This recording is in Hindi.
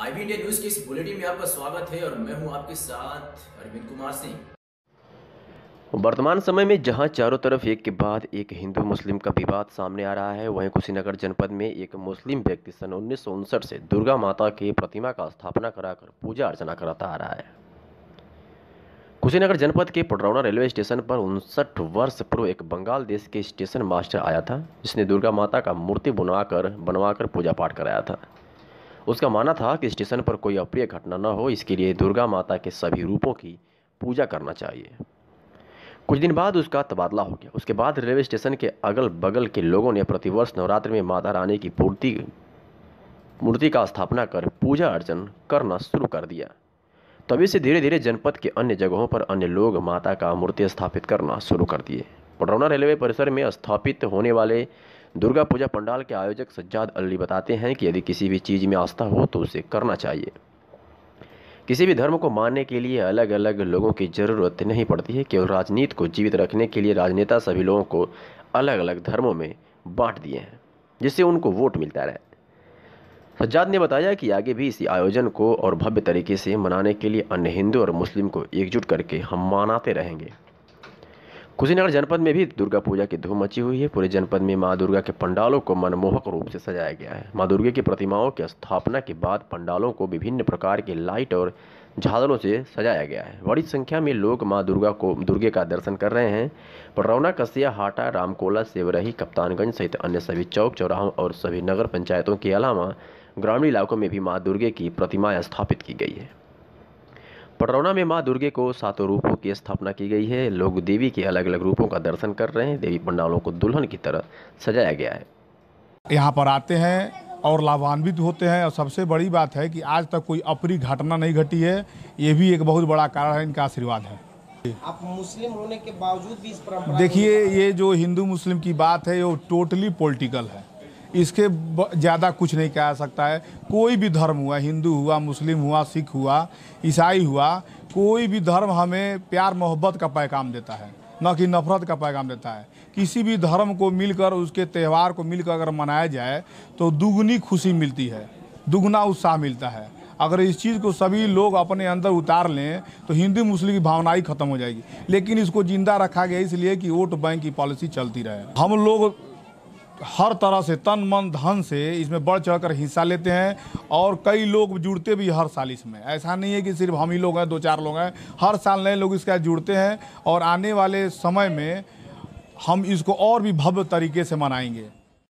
आईबी इंडिया न्यूज के इस बुलेटिन में आपका स्वागत है और मैं हूं आपके साथ अरविंद कुमार सिंह वर्तमान समय में जहां चारों तरफ एक के बाद एक हिंदू मुस्लिम का विवाद सामने आ रहा है वहीं कुशीनगर जनपद में एक मुस्लिम व्यक्ति सन उन्नीस से दुर्गा माता की प्रतिमा का स्थापना कराकर पूजा अर्चना कराता आ रहा है कुशीनगर जनपद के पटरौना रेलवे स्टेशन पर उनसठ वर्ष पूर्व एक बंगाल देश के स्टेशन मास्टर आया था जिसने दुर्गा माता का मूर्ति बनवाकर बनवाकर पूजा पाठ कराया था उसका मानना था कि स्टेशन पर कोई अप्रिय घटना न हो इसके लिए दुर्गा माता के सभी रूपों की पूजा करना चाहिए कुछ दिन बाद उसका तबादला हो गया उसके बाद रेलवे स्टेशन के अगल बगल के लोगों ने प्रतिवर्ष नवरात्र में माता रानी की पूर्ति मूर्ति का स्थापना कर पूजा अर्चन करना शुरू कर दिया तभी से धीरे धीरे जनपद के अन्य जगहों पर अन्य लोग माता का मूर्ति स्थापित करना शुरू कर दिए पटौना रेलवे परिसर में स्थापित होने वाले दुर्गा पूजा पंडाल के आयोजक सज्जाद अली बताते हैं कि यदि किसी भी चीज़ में आस्था हो तो उसे करना चाहिए किसी भी धर्म को मानने के लिए अलग अलग लोगों की ज़रूरत नहीं पड़ती है केवल राजनीति को जीवित रखने के लिए राजनेता सभी लोगों को अलग अलग धर्मों में बांट दिए हैं जिससे उनको वोट मिलता रहे सज्जाद ने बताया कि आगे भी इसी आयोजन को और भव्य तरीके से मनाने के लिए अन्य हिंदू और मुस्लिम को एकजुट करके हम मनाते रहेंगे कुशीनगर जनपद में भी दुर्गा पूजा की धूम मची हुई है पूरे जनपद में माँ दुर्गा के पंडालों को मनमोहक रूप से सजाया गया है माँ दुर्गे की प्रतिमाओं की स्थापना के बाद पंडालों को विभिन्न प्रकार के लाइट और झालरों से सजाया गया है बड़ी संख्या में लोग माँ दुर्गा को दुर्गे का दर्शन कर रहे हैं पड़रौना कसिया हाटा रामकोला सेवरही कप्तानगंज सहित अन्य सभी चौक चौराहों और सभी नगर पंचायतों के अलावा ग्रामीण इलाकों में भी माँ दुर्गे की प्रतिमाएँ स्थापित की गई है पटरौना में माँ दुर्गे को सातों रूपों की स्थापना की गई है लोग देवी के अलग अलग रूपों का दर्शन कर रहे हैं देवी पंडालों को दुल्हन की तरह सजाया गया है यहाँ पर आते हैं और लाभान्वित होते हैं और सबसे बड़ी बात है कि आज तक कोई अप्री घटना नहीं घटी है ये भी एक बहुत बड़ा कारण है इनका आशीर्वाद है आप मुस्लिम होने के बावजूद भी इस देखिए ये जो हिंदू मुस्लिम की बात है वो टोटली पॉलिटिकल है इसके ज़्यादा कुछ नहीं कह सकता है कोई भी धर्म हुआ हिंदू हुआ मुस्लिम हुआ सिख हुआ ईसाई हुआ कोई भी धर्म हमें प्यार मोहब्बत का पैगाम देता है न कि नफरत का पैगाम देता है किसी भी धर्म को मिलकर उसके त्यौहार को मिलकर अगर मनाया जाए तो दुगनी खुशी मिलती है दुगना उत्साह मिलता है अगर इस चीज़ को सभी लोग अपने अंदर उतार लें तो हिंदू मुस्लिम की भावना ही खत्म हो जाएगी लेकिन इसको जिंदा रखा गया इसलिए कि वोट बैंक की पॉलिसी चलती रहे हम लोग हर तरह से तन मन धन से इसमें बढ़ चढ़ कर हिस्सा लेते हैं और कई लोग जुड़ते भी हर साल इसमें ऐसा नहीं है कि सिर्फ हम ही लोग हैं दो चार लोग हैं हर साल नए लोग इसके जुड़ते हैं और आने वाले समय में हम इसको और भी भव्य तरीके से मनाएंगे